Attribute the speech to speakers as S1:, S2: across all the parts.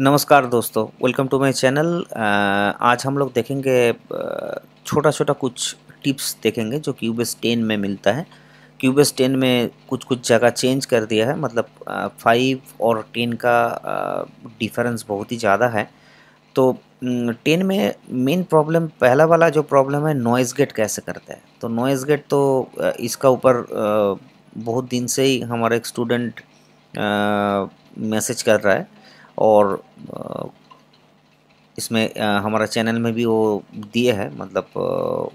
S1: नमस्कार दोस्तों welcome to my channel आज हम लोग देखेंगे छोटा छोटा कुछ टिप्स देखेंगे जो क्यूबेस टेन में मिलता है क्यूबेस टेन में कुछ कुछ जगह चेंज कर दिया है मतलब फाइव और टेन का डिफरेंस बहुत ही ज़्यादा है तो टेन में मेन प्रॉब्लम पहला वाला जो प्रॉब्लम है नॉइज़ गेट कैसे करते हैं तो नॉइज़ गेट तो इसका ऊपर बहुत दिन से ही हमारा एक स्टूडेंट मैसेज कर रहा है और इसमें हमारा चैनल में भी वो दिए है मतलब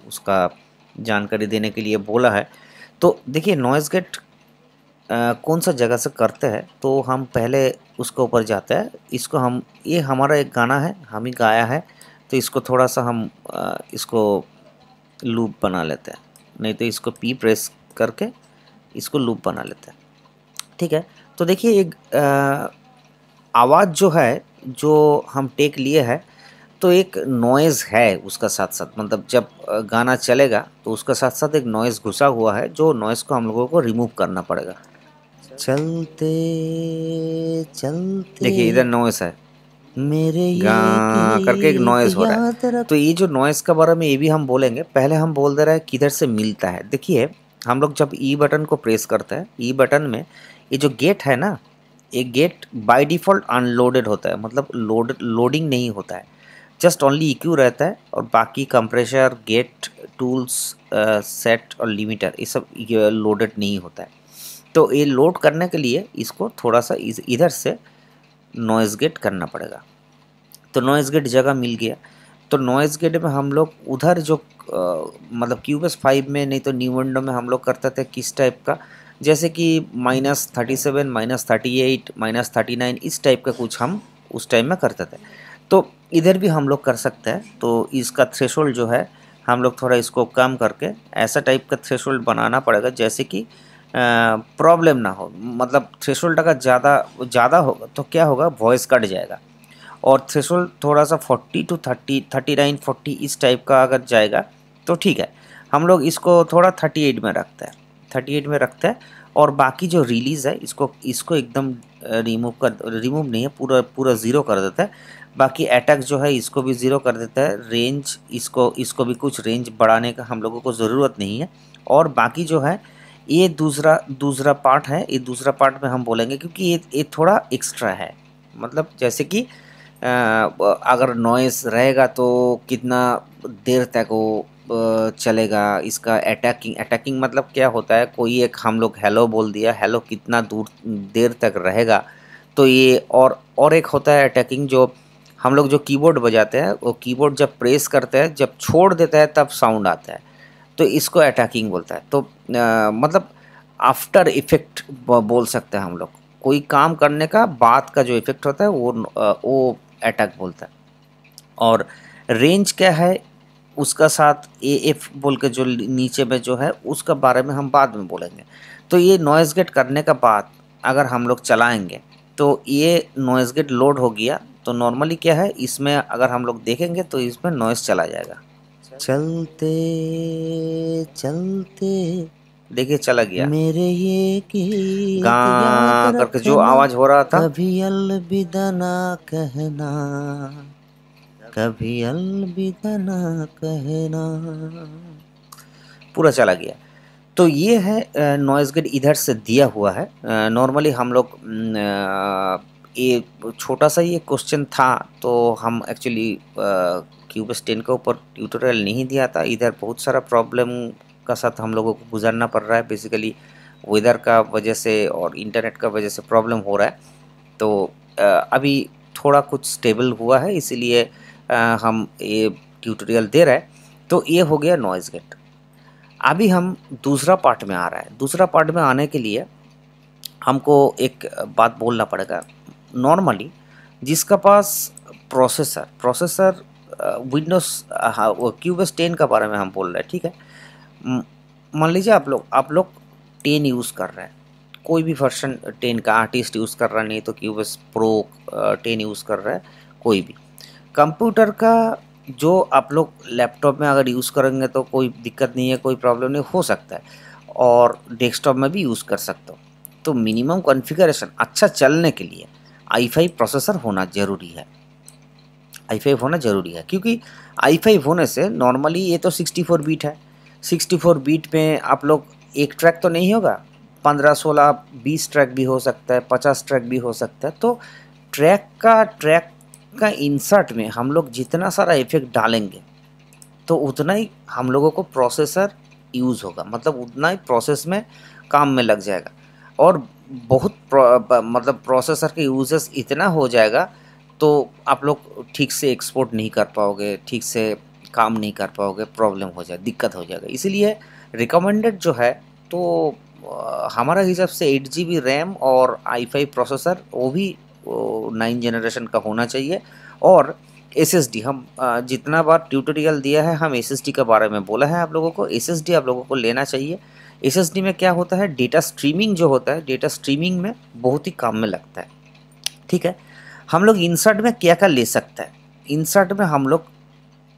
S1: उसका जानकारी देने के लिए बोला है तो देखिए नॉइज़ गेट कौन सा जगह से करते हैं तो हम पहले उसके ऊपर जाते हैं इसको हम ये हमारा एक गाना है हम ही गाया है तो इसको थोड़ा सा हम इसको लूप बना लेते हैं नहीं तो इसको पी प्रेस करके इसको लूप बना लेते हैं ठीक है तो देखिए एक आवाज़ जो है जो हम टेक लिए है तो एक नॉइज़ है उसका साथ साथ मतलब जब गाना चलेगा तो उसका साथ साथ एक नॉइज़ घुसा हुआ है जो नॉइज़ को हम लोगों को रिमूव करना पड़ेगा अच्छा। चलते चलते देखिए इधर नॉइस है मेरे करके एक नॉइज़ हो रहा है तो ये जो नॉइस के बारे में ये भी हम बोलेंगे पहले हम बोल दे रहे हैं किधर से मिलता है देखिए हम लोग जब ई e बटन को प्रेस करते हैं ई e बटन में ये जो गेट है ना ये गेट बाय डिफ़ॉल्ट अनलोडेड होता है मतलब लोड लोडिंग नहीं होता है जस्ट ओनली इक्यू रहता है और बाकी कंप्रेशर गेट टूल्स सेट और लिमिटर ये सब लोडेड नहीं होता है तो ये लोड करने के लिए इसको थोड़ा सा इधर से नॉइज़ गेट करना पड़ेगा तो नॉइज़ गेट जगह मिल गया तो नॉइज़ गेट में हम लोग उधर जो आ, मतलब क्यूबस फाइव में नहीं तो न्यू विंडो में हम लोग करते थे किस टाइप का जैसे कि minus thirty seven minus thirty eight minus thirty nine इस टाइप का कुछ हम उस टाइम में करते थे तो इधर भी हम लोग कर सकते हैं तो इसका थ्रेशोल्ड जो है हम लोग थोड़ा इसको कम करके ऐसा टाइप का थ्रेशोल्ड बनाना पड़ेगा जैसे कि प्रॉब्लम ना हो मतलब थ्रेशोल्ड अगर ज़्यादा ज़्यादा होगा तो क्या होगा वॉइस कट जाएगा और थ्रेशोल्ड थोड़ा सा forty to thirty thirty nine forty इस टाइप का अगर जाएगा तो ठीक है हम लोग इसको थोड़ा थर्टी एट में रखते हैं थर्टी एट में रखते हैं और बाकी जो रिलीज़ है इसको इसको एकदम रिमूव कर रिमूव नहीं है पूरा पूरा ज़ीरो कर देता है बाकी अटैक जो है इसको भी ज़ीरो कर देता है रेंज इसको इसको भी कुछ रेंज बढ़ाने का हम लोगों को ज़रूरत नहीं है और बाकी जो है ये दूसरा दूसरा पार्ट है ये दूसरा पार्ट में हम बोलेंगे क्योंकि ये ये थोड़ा एक्स्ट्रा है मतलब जैसे कि अगर नॉइस रहेगा तो कितना देर तक वो चलेगा इसका अटैकिंग अटैकिंग मतलब क्या होता है कोई एक हम लोग हेलो बोल दिया हेलो कितना दूर देर तक रहेगा तो ये और और एक होता है अटैकिंग जो हम लोग जो कीबोर्ड बजाते हैं वो कीबोर्ड जब प्रेस करते हैं जब छोड़ देता है तब साउंड आता है तो इसको अटैकिंग बोलता है तो आ, मतलब आफ्टर इफ़ेक्ट बोल सकते हैं हम लोग कोई काम करने का बात का जो इफ़ेक्ट होता है वो आ, वो अटैक बोलता है और रेंज क्या है उसका साथ ए एफ बोल के जो नीचे में जो है उसका बारे में हम बाद में बोलेंगे तो ये नॉइज़ गेट करने का बाद अगर हम लोग चलाएँगे तो ये नॉइज़ गेट लोड हो गया तो नॉर्मली क्या है इसमें अगर हम लोग देखेंगे तो इसमें नॉइज़ चला जाएगा चलते चलते देखिए चला गया मेरे ये करके जो आवाज हो रहा था अभी अलविदा ना कहना कभी अलविदा ना कहना पूरा चला गया तो ये है नॉइज़ गेट इधर से दिया हुआ है नॉर्मली हम लोग ये छोटा सा ये क्वेश्चन था तो हम एक्चुअली क्यूबस टेन के ऊपर ट्यूटोरियल नहीं दिया था इधर बहुत सारा प्रॉब्लम का साथ हम लोगों को गुजारना पड़ रहा है बेसिकली वेदर का वजह से और इंटरनेट का वजह से प्रॉब्लम हो रहा है तो अभी थोड़ा कुछ स्टेबल हुआ है इसीलिए हम ये ट्यूटोरियल दे रहे हैं तो ये हो गया नॉइज़ गेट अभी हम दूसरा पार्ट में आ रहा है दूसरा पार्ट में आने के लिए हमको एक बात बोलना पड़ेगा नॉर्मली जिसका पास प्रोसेसर प्रोसेसर विंडोज़ हाँ एस टेन का बारे में हम बोल रहे हैं ठीक है मान लीजिए आप लोग आप लोग टेन यूज़ कर रहे हैं कोई भी वर्सन टेन का आर्टिस्ट यूज़ कर रहा नहीं तो क्यूबस प्रो टेन यूज़ कर रहा है कोई भी कंप्यूटर का जो आप लोग लैपटॉप में अगर यूज़ करेंगे तो कोई दिक्कत नहीं है कोई प्रॉब्लम नहीं हो सकता है और डेस्कटॉप में भी यूज़ कर सकते हो तो मिनिमम कॉन्फ़िगरेशन अच्छा चलने के लिए आई प्रोसेसर होना ज़रूरी है आई होना ज़रूरी है क्योंकि आई होने से नॉर्मली ये तो सिक्सटी फोर बीट है सिक्सटी फोर बीट में आप लोग एक ट्रैक तो नहीं होगा पंद्रह सोलह बीस ट्रैक भी हो सकता है पचास ट्रैक भी हो सकता है तो ट्रैक का ट्रैक का इंसर्ट में हम लोग जितना सारा इफेक्ट डालेंगे तो उतना ही हम लोगों को प्रोसेसर यूज़ होगा मतलब उतना ही प्रोसेस में काम में लग जाएगा और बहुत प्रो, मतलब प्रोसेसर के यूजेस इतना हो जाएगा तो आप लोग ठीक से एक्सपोर्ट नहीं कर पाओगे ठीक से काम नहीं कर पाओगे प्रॉब्लम हो जाए दिक्कत हो जाएगा इसीलिए रिकमेंडेड जो है तो हमारा हिसाब से एट जी बी रैम और आई फाइव प्रोसेसर वो भी नाइन जनरेशन का होना चाहिए और एस हम जितना बार ट्यूटोरियल दिया है हम एस के बारे में बोला है आप लोगों को एस आप लोगों को लेना चाहिए एस में क्या होता है डेटा स्ट्रीमिंग जो होता है डेटा स्ट्रीमिंग में बहुत ही काम में लगता है ठीक है हम लोग इंसर्ट में क्या क्या ले सकते हैं इंसर्ट में हम लोग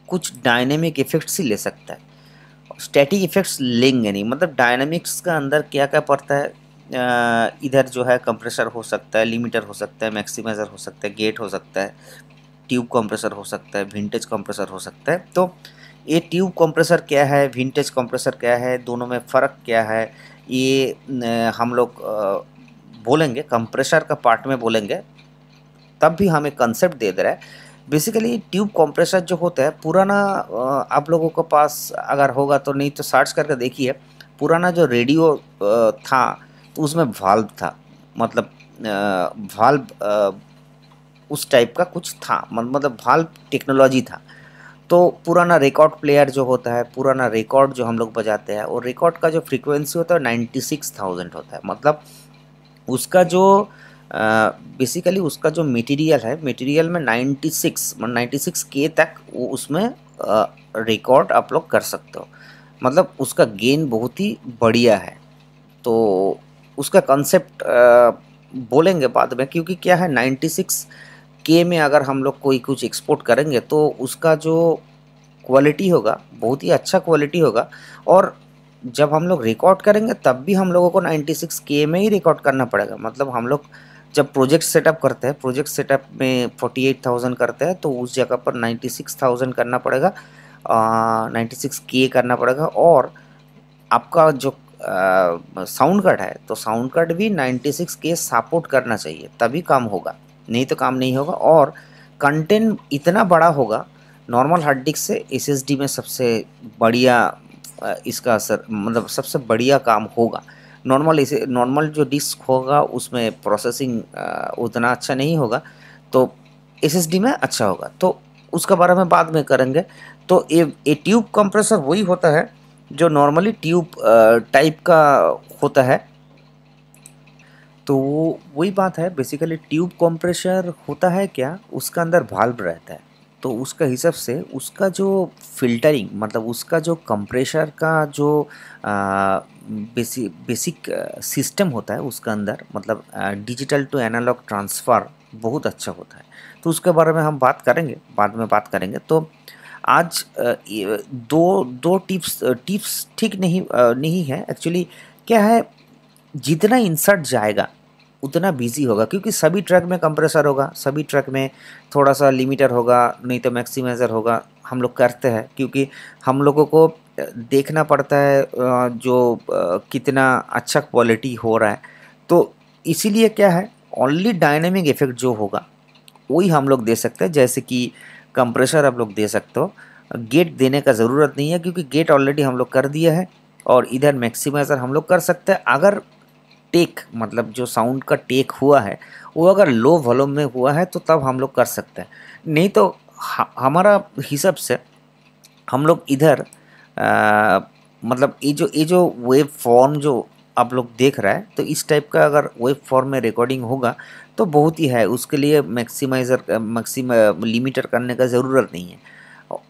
S1: कुछ डायनेमिक इफेक्ट्स ही ले सकते हैं स्टैटिक इफेक्ट्स लेंगे नहीं मतलब डायनेमिक्स का अंदर क्या क्या पड़ता है इधर जो है कंप्रेसर हो सकता है लिमिटर हो सकता है मैक्सीमाइज़र हो सकता है गेट हो सकता है ट्यूब कंप्रेसर हो सकता है विंटेज कंप्रेसर हो सकता है तो ये ट्यूब कंप्रेसर क्या है विंटेज कंप्रेसर क्या है दोनों में फ़र्क क्या है ये हम लोग बोलेंगे कंप्रेसर का पार्ट में बोलेंगे तब भी हमें कंसेप्ट दे दे रहा है बेसिकली ट्यूब कंप्रेसर जो होता है पुराना आप लोगों के पास अगर होगा तो नहीं तो सर्च करके देखिए पुराना जो रेडियो था उसमें वाल्व था मतलब वाल्व उस टाइप का कुछ था मतलब वाल्व टेक्नोलॉजी था तो पुराना रिकॉर्ड प्लेयर जो होता है पुराना रिकॉर्ड जो हम लोग बजाते हैं और रिकॉर्ड का जो फ्रीक्वेंसी होता है नाइन्टी सिक्स थाउजेंड होता है मतलब उसका जो बेसिकली उसका जो मटेरियल है मटेरियल में नाइन्टी मतलब नाइन्टी सिक्स के तक वो उसमें रिकॉर्ड आप लोग कर सकते हो मतलब उसका गेन बहुत ही बढ़िया है तो उसका कंसेप्ट बोलेंगे बाद में क्योंकि क्या है 96 के में अगर हम लोग कोई कुछ एक्सपोर्ट करेंगे तो उसका जो क्वालिटी होगा बहुत ही अच्छा क्वालिटी होगा और जब हम लोग रिकॉर्ड करेंगे तब भी हम लोगों को 96 के में ही रिकॉर्ड करना पड़ेगा मतलब हम लोग जब प्रोजेक्ट सेटअप करते हैं प्रोजेक्ट सेटअप में 48,000 करते हैं तो उस जगह पर 96,000 करना पड़ेगा नाइन्टी सिक्स के करना पड़ेगा और आपका जो साउंड कार्ड है तो साउंड कार्ड भी 96 के सपोर्ट करना चाहिए तभी काम होगा नहीं तो काम नहीं होगा और कंटेंट इतना बड़ा होगा नॉर्मल हार्ड डिस्क से एस में सबसे बढ़िया इसका असर मतलब सबसे बढ़िया काम होगा नॉर्मल इसे नॉर्मल जो डिस्क होगा उसमें प्रोसेसिंग उतना अच्छा नहीं होगा तो एस में अच्छा होगा तो उसके बारे में बाद में करेंगे तो ये ट्यूब कंप्रेसर वही होता है जो नॉर्मली ट्यूब टाइप का होता है तो वो वही बात है बेसिकली ट्यूब कंप्रेशर होता है क्या उसका अंदर वाल्व रहता है तो उसका हिसाब से उसका जो फिल्टरिंग मतलब उसका जो कंप्रेशर का जो आ, बेसि, बेसिक सिस्टम होता है उसका अंदर मतलब डिजिटल टू एनालॉग ट्रांसफ़र बहुत अच्छा होता है तो उसके बारे में हम बात करेंगे बाद में बात करेंगे तो आज दो दो टिप्स टिप्स ठीक नहीं नहीं है एक्चुअली क्या है जितना इंसर्ट जाएगा उतना बिजी होगा क्योंकि सभी ट्रक में कंप्रेसर होगा सभी ट्रक में थोड़ा सा लिमिटर होगा नहीं तो मैक्सिमाइजर होगा हम लोग करते हैं क्योंकि हम लोगों को देखना पड़ता है जो कितना अच्छा क्वालिटी हो रहा है तो इसीलिए क्या है ओनली डायनेमिक इफेक्ट जो होगा वही हम लोग दे सकते हैं जैसे कि कंप्रेसर आप लोग दे सकते हो गेट देने का ज़रूरत नहीं है क्योंकि गेट ऑलरेडी हम लोग कर दिया है और इधर मैक्सिमाइज़र हम लोग कर सकते हैं अगर टेक मतलब जो साउंड का टेक हुआ है वो अगर लो वॉल्यूम में हुआ है तो तब हम लोग कर सकते हैं नहीं तो हमारा हिसाब से हम लोग इधर आ, मतलब ये जो ये जो वेव फॉर्म जो आप लोग देख रहा है तो इस टाइप का अगर वेब फॉर्म में रिकॉर्डिंग होगा तो बहुत ही है उसके लिए मैक्सिमाइज़र मैक्सिम लिमिटर करने का ज़रूरत नहीं है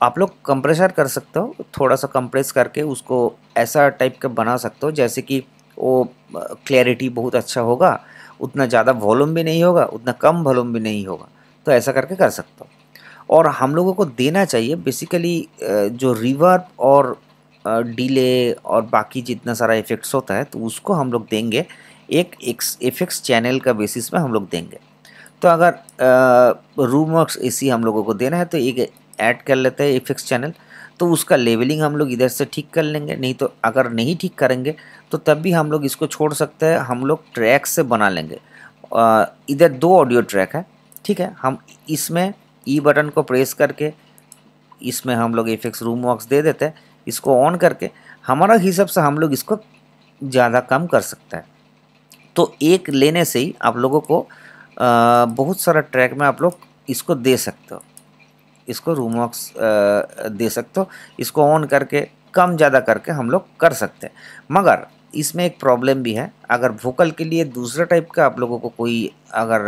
S1: आप लोग कंप्रेसर कर सकते हो थोड़ा सा कंप्रेस करके उसको ऐसा टाइप का बना सकते हो जैसे कि वो क्लैरिटी बहुत अच्छा होगा उतना ज़्यादा वॉलूम भी नहीं होगा उतना कम वॉलूम भी नहीं होगा तो ऐसा करके कर सकते हो और हम लोगों को देना चाहिए बेसिकली जो रिवर्ब और डिले और बाकी जितना सारा इफ़ेक्ट्स होता है तो उसको हम लोग देंगे एक इफेक्ट्स चैनल का बेसिस में हम लोग देंगे तो अगर रूम वर्क ए हम लोगों को देना है तो एक ऐड कर लेते हैं इफेक्ट्स चैनल तो उसका लेवलिंग हम लोग इधर से ठीक कर लेंगे नहीं तो अगर नहीं ठीक करेंगे तो तब भी हम लोग इसको छोड़ सकते हैं हम लोग ट्रैक से बना लेंगे इधर दो ऑडियो ट्रैक है ठीक है हम इसमें ई e बटन को प्रेस करके इसमें हम लोग इफेक्ट्स रूम दे देते हैं इसको ऑन करके हमारा हिसाब से हम लोग इसको ज़्यादा कम कर सकते हैं तो एक लेने से ही आप लोगों को आ, बहुत सारा ट्रैक में आप लोग इसको दे सकते हो इसको रूम वॉक्स दे सकते हो इसको ऑन करके कम ज़्यादा करके हम लोग कर सकते हैं मगर इसमें एक प्रॉब्लम भी है अगर वोकल के लिए दूसरे टाइप का आप लोगों को कोई अगर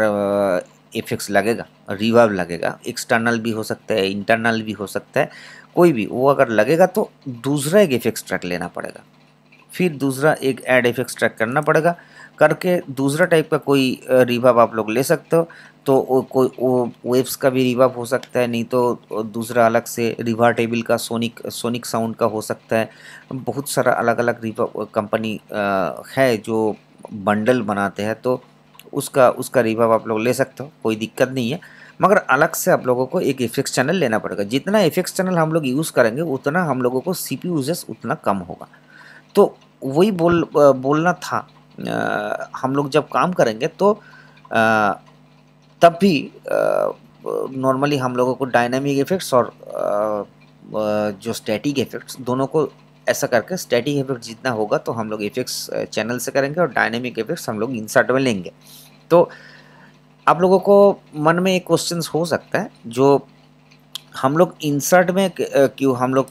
S1: इफेक्ट्स लगेगा रिवर्ब लगेगा एक्सटर्नल भी हो सकता है इंटरनल भी हो सकता है कोई भी वो अगर लगेगा तो दूसरा एक इफेक्ट्स ट्रैक लेना पड़ेगा फिर दूसरा एक एड इफेक्ट्स ट्रैक करना पड़ेगा करके दूसरा टाइप का कोई रिवर्व आप लोग ले सकते हो तो वो कोई वो वेब्स का भी रिवर्व हो सकता है नहीं तो दूसरा अलग से रिवर टेबल का सोनिक सोनिक साउंड का हो सकता है बहुत सारा अलग अलग रिवर कंपनी है जो बंडल बनाते हैं तो उसका उसका रिवाव आप लोग ले सकते हो कोई दिक्कत नहीं है मगर अलग से आप लोगों को एक इफेक्स चैनल लेना पड़ेगा जितना इफेक्स चैनल हम लोग यूज़ करेंगे उतना हम लोगों को सी पी उतना कम होगा तो वही बोल बोलना था आ, हम लोग जब काम करेंगे तो आ, तब भी नॉर्मली हम लोगों को डायनामिक इफेक्ट्स और आ, जो स्टैटिक इफेक्ट्स दोनों को ऐसा करके स्टैटिक इफेक्ट जितना होगा तो हम लोग इफेक्ट्स चैनल से करेंगे और डायनेमिक इफेक्ट्स हम लोग इंसर्ट में लेंगे तो आप लोगों को मन में एक क्वेश्चन हो सकता है जो हम लोग इंसर्ट में क्यों हम लोग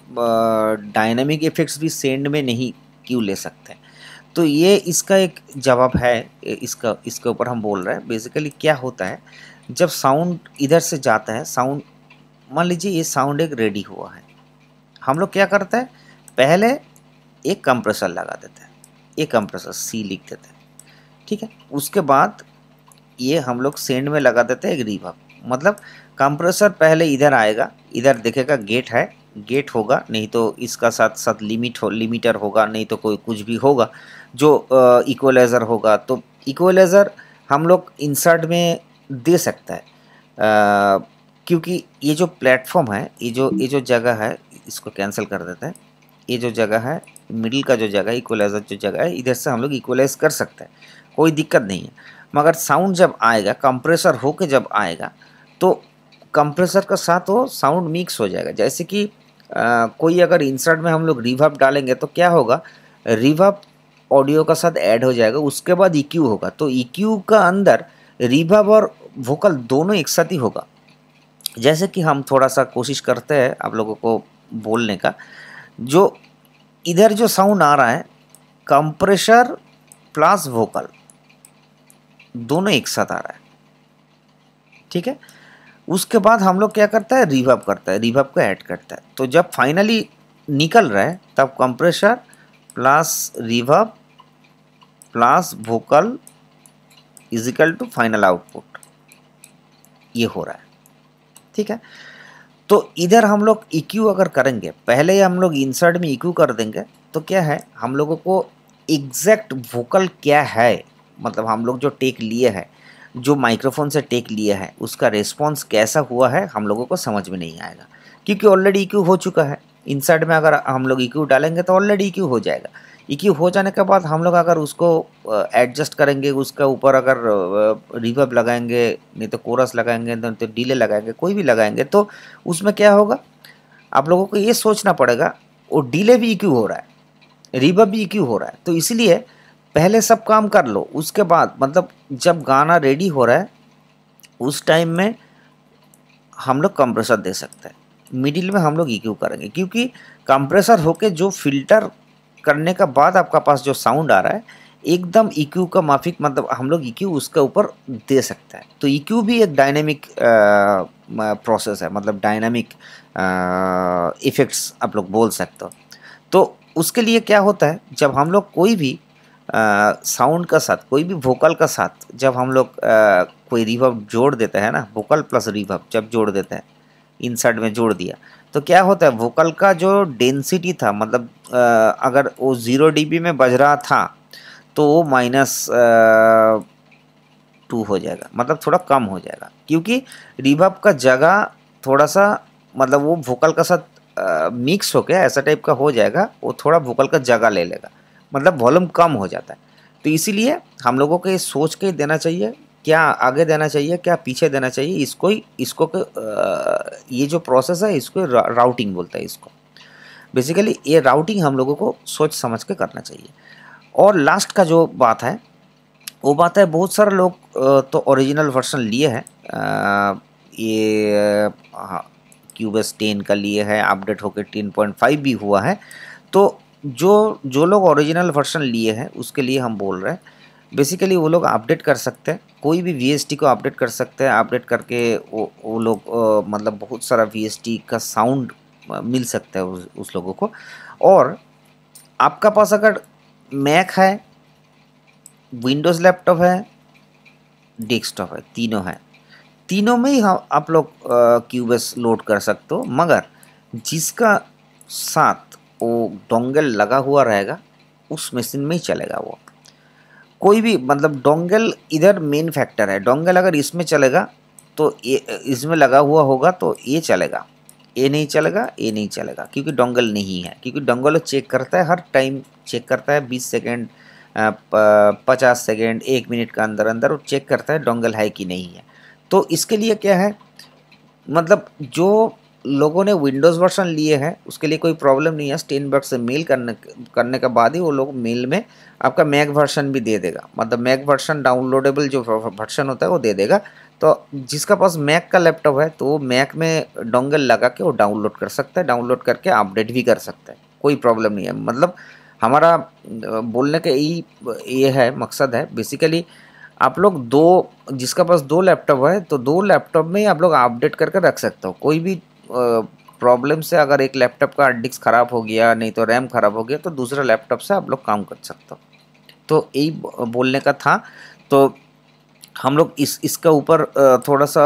S1: डायनेमिक इफेक्ट्स भी सेंड में नहीं क्यों ले सकते हैं तो ये इसका एक जवाब है इसका इसके ऊपर हम बोल रहे हैं बेसिकली क्या होता है जब साउंड इधर से जाता है साउंड मान लीजिए ये साउंड एक रेडी हुआ है हम लोग क्या करते हैं पहले एक कंप्रेसर लगा देते हैं एक कंप्रेसर सी लिख देते हैं ठीक है उसके बाद ये हम लोग सेंड में लगा देते हैं रिव मतलब कंप्रेसर पहले इधर आएगा इधर देखेगा गेट है गेट होगा नहीं तो इसका साथ साथ लिमिट हो लिमिटर होगा नहीं तो कोई कुछ भी होगा जो इक्वलाइज़र होगा तो इक्वलाइज़र हम लोग इंसर्ट में दे सकता है आ, क्योंकि ये जो प्लेटफॉर्म है ये जो ये जो जगह है इसको कैंसिल कर देते हैं ये जो जगह है मिडिल का जो जगह है इक्वलाइज़र जो जगह है इधर से हम लोग इक्वलाइज कर सकते हैं कोई दिक्कत नहीं है मगर साउंड जब आएगा कंप्रेसर होके जब आएगा तो कंप्रेसर का साथ वो साउंड मिक्स हो जाएगा जैसे कि आ, कोई अगर इंसर्ट में हम लोग रिवर्ब डालेंगे तो क्या होगा रिवर्ब ऑडियो का साथ ऐड हो जाएगा उसके बाद ईक्यू e होगा तो इक्यू e का अंदर रिवर्ब और वोकल दोनों एक साथ ही होगा जैसे कि हम थोड़ा सा कोशिश करते हैं आप लोगों को बोलने का जो इधर जो साउंड आ रहा है कंप्रेशर प्लस वोकल दोनों एक साथ आ रहा है ठीक है उसके बाद हम लोग क्या करता है रिवर्व करता है रिवर्व को ऐड करता है तो जब फाइनली निकल रहा है तब compressor plus reverb plus vocal musical to final output ये हो रहा है ठीक है तो इधर हम लोग इक्यू e अगर करेंगे पहले ही हम लोग इंसर्ट में इक्यू e कर देंगे तो क्या है हम लोगों को एग्जैक्ट वोकल क्या है मतलब हम लोग जो टेक लिए हैं जो माइक्रोफोन से टेक लिया है उसका रिस्पॉन्स कैसा हुआ है हम लोगों को समझ में नहीं आएगा क्योंकि ऑलरेडी इक्यू e हो चुका है इनसाइड में अगर हम लोग इक्यू e डालेंगे तो ऑलरेडी इक्यू e हो जाएगा इक्यू हो जाने के बाद हम लोग अगर उसको एडजस्ट करेंगे उसका ऊपर अगर रिवर्ब लगाएंगे नहीं तो कोरस लगाएंगे नहीं तो डीले लगाएंगे कोई भी लगाएंगे तो उसमें क्या होगा आप लोगों को ये सोचना पड़ेगा वो डीले भी इक्यू हो रहा है रिवर्ब भी इक्यू हो रहा है तो इसलिए पहले सब काम कर लो उसके बाद मतलब जब गाना रेडी हो रहा है उस टाइम में हम लोग कंप्रेसर दे सकते हैं मिडिल में हम लोग ई e करेंगे क्योंकि कंप्रेसर होके जो फिल्टर करने का बाद आपका पास जो साउंड आ रहा है एकदम इक्यू e का माफिक मतलब हम लोग इक्यू e उसके ऊपर दे सकते हैं तो क्यू भी एक डायनेमिक प्रोसेस है मतलब डायनेमिक इफ़ेक्ट्स आप लोग बोल सकते हो तो उसके लिए क्या होता है जब हम लोग कोई भी साउंड का साथ कोई भी वोकल का साथ जब हम लोग कोई रिवर्ब जोड़ देते हैं ना वोकल प्लस रिवर्ब जब जोड़ देते हैं इंसर्ट में जोड़ दिया तो क्या होता है वोकल का जो डेंसिटी था मतलब आ, अगर वो ज़ीरो डीबी में बज रहा था तो वो माइनस टू हो जाएगा मतलब थोड़ा कम हो जाएगा क्योंकि रिवर्ब का जगह थोड़ा सा मतलब वो वोकल का साथ आ, मिक्स होकर ऐसा टाइप का हो जाएगा वो थोड़ा वोकल का जगह ले लेगा मतलब वॉल्यूम कम हो जाता है तो इसीलिए हम लोगों को ये सोच के देना चाहिए क्या आगे देना चाहिए क्या पीछे देना चाहिए इसको ही इसको ये जो प्रोसेस है इसको राउटिंग बोलता है इसको बेसिकली ये राउटिंग हम लोगों को सोच समझ के करना चाहिए और लास्ट का जो बात है वो बात है बहुत सारे लोग तो ओरिजिनल वर्सन लिए हैं ये क्यूबस हाँ, टेन का लिए है अपडेट होकर टेन पॉइंट फाइव भी हुआ है तो जो जो लोग ओरिजिनल वर्सन लिए हैं उसके लिए हम बोल रहे हैं बेसिकली वो लोग अपडेट कर सकते हैं कोई भी वी को अपडेट कर सकते हैं अपडेट करके वो वो लोग मतलब बहुत सारा वी का साउंड मिल सकता है उस, उस लोगों को और आपका पास अगर मैक है विंडोज़ लैपटॉप है डेस्कटॉप है तीनों है तीनों में ही हाँ, आप लोग क्यूबेस लोड कर सकते हो मगर जिसका साथ वो डोंगल लगा हुआ रहेगा उस मशीन में ही चलेगा वो कोई भी मतलब डोंगल इधर मेन फैक्टर है डोंगल अगर इसमें चलेगा तो इसमें लगा हुआ होगा तो ये चलेगा ये नहीं चलेगा ये नहीं चलेगा क्योंकि डोंगल नहीं है क्योंकि डोंगल चेक करता है हर टाइम चेक करता है बीस सेकेंड पचास सेकेंड एक मिनट का अंदर अंदर वो चेक करता है डोंगल है कि नहीं है तो इसके लिए क्या है मतलब जो लोगों ने विंडोज़ वर्सन लिए हैं उसके लिए कोई प्रॉब्लम नहीं है स्टेन बर्ग से मेल करने करने के बाद ही वो लोग मेल में आपका मैक वर्सन भी दे देगा मतलब मैक वर्सन डाउनलोडेबल जो वर्सन होता है वो दे देगा तो जिसका पास मैक का लैपटॉप है तो वो मैक में डोंगल लगा के वो डाउनलोड कर सकता है डाउनलोड करके अपडेट भी कर सकता है कोई प्रॉब्लम नहीं है मतलब हमारा बोलने का यही ये है मकसद है बेसिकली आप लोग दो जिसका पास दो लैपटॉप है तो दो लैपटॉप में आप लोग अपडेट करके रख सकते हो कोई भी प्रॉब्लम से अगर एक लैपटॉप का डिस्क ख़राब हो गया नहीं तो रैम ख़राब हो गया तो दूसरा लैपटॉप से आप लोग काम कर सकते हो तो यही बोलने का था तो हम लोग इस इसका ऊपर थोड़ा सा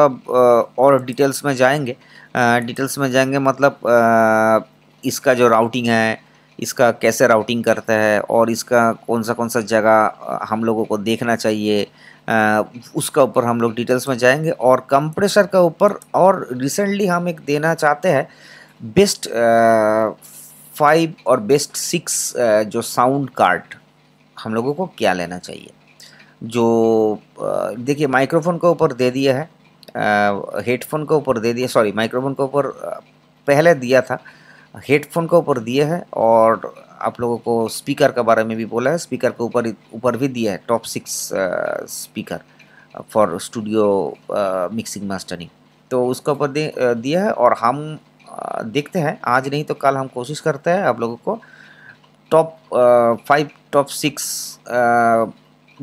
S1: और डिटेल्स में जाएंगे डिटेल्स में जाएंगे मतलब इसका जो राउटिंग है इसका कैसे राउटिंग करता है और इसका कौन सा कौन सा जगह हम लोगों को देखना चाहिए उसका ऊपर हम लोग डिटेल्स में जाएंगे और कंप्रेसर का ऊपर और रिसेंटली हम एक देना चाहते हैं बेस्ट फाइव और बेस्ट सिक्स जो साउंड कार्ड हम लोगों को क्या लेना चाहिए जो देखिए माइक्रोफोन के ऊपर दे दिया है हेडफोन के ऊपर दे दिया सॉरी माइक्रोफोन के ऊपर पहले दिया था हेडफोन के ऊपर दिए है और आप लोगों को स्पीकर के बारे में भी बोला है स्पीकर के ऊपर ऊपर भी दिया है top six speaker for studio mixing mastering तो उसके ऊपर दिया है और हम देखते हैं आज नहीं तो कल हम कोशिश करते हैं आप लोगों को टॉप फाइव टॉप सिक्स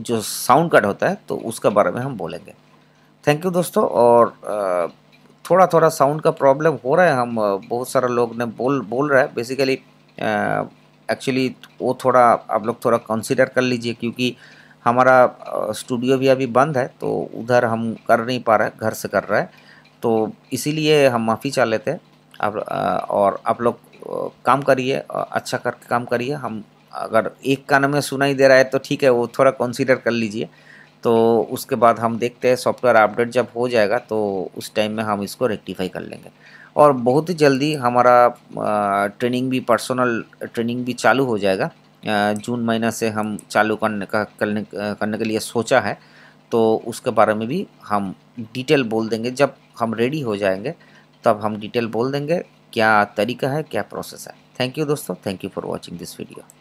S1: जो साउंड कार्ड होता है तो उसका बारे में हम बोलेंगे थैंक यू दोस्तों और आ, थोड़ा थोड़ा साउंड का प्रॉब्लम हो रहा है हम बहुत सारे लोग ने बोल बोल रहा है बेसिकली एक्चुअली वो थोड़ा आप लोग थोड़ा कंसिडर कर लीजिए क्योंकि हमारा स्टूडियो भी अभी बंद है तो उधर हम कर नहीं पा रहे घर से कर रहे हैं तो इसीलिए हम माफ़ी चाह लेते हैं आप और आप लोग काम करिए अच्छा करके काम करिए हम अगर एक कान में सुनाई दे रहा है तो ठीक है वो थोड़ा कंसीडर कर लीजिए तो उसके बाद हम देखते हैं सॉफ्टवेयर अपडेट जब हो जाएगा तो उस टाइम में हम इसको रेक्टिफाई कर लेंगे और बहुत ही जल्दी हमारा ट्रेनिंग भी पर्सनल ट्रेनिंग भी चालू हो जाएगा जून महीना से हम चालू करने का करने करने के लिए सोचा है तो उसके बारे में भी हम डिटेल बोल देंगे जब हम रेडी हो जाएंगे तब हम डिटेल बोल देंगे क्या तरीका है क्या प्रोसेस है थैंक यू दोस्तों thank you for watching this video